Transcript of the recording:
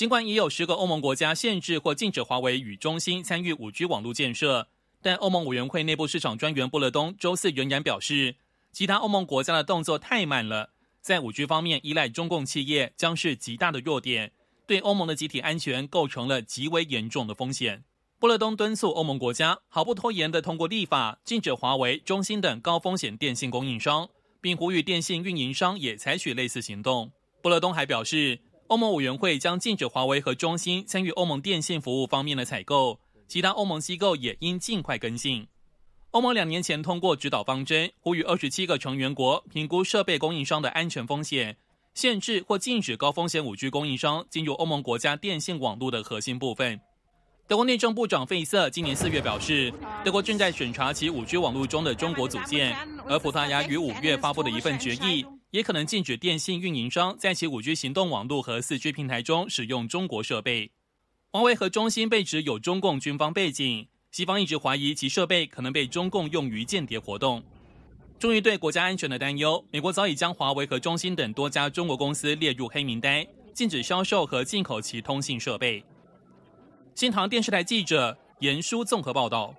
尽管已有十个欧盟国家限制或禁止华为与中兴参与五 G 网络建设，但欧盟委员会内部市场专员布勒东周四仍然表示，其他欧盟国家的动作太慢了，在五 G 方面依赖中共企业将是极大的弱点，对欧盟的集体安全构成了极为严重的风险。布勒东敦促欧盟国家毫不拖延地通过立法禁止华为、中兴等高风险电信供应商，并呼吁电信运营商也采取类似行动。布勒东还表示。欧盟委员会将禁止华为和中兴参与欧盟电信服务方面的采购，其他欧盟机构也应尽快跟进。欧盟两年前通过指导方针，呼吁二十七个成员国评估设备供应商的安全风险，限制或禁止高风险 5G 供应商进入欧盟国家电信网络的核心部分。德国内政部长费瑟今年四月表示，德国正在审查其 5G 网络中的中国组件，而葡萄牙于五月发布的一份决议。也可能禁止电信运营商在其 5G 行动网络和 4G 平台中使用中国设备。华为和中兴被指有中共军方背景，西方一直怀疑其设备可能被中共用于间谍活动。终于对国家安全的担忧，美国早已将华为和中兴等多家中国公司列入黑名单，禁止销售和进口其通信设备。新唐电视台记者严舒综合报道。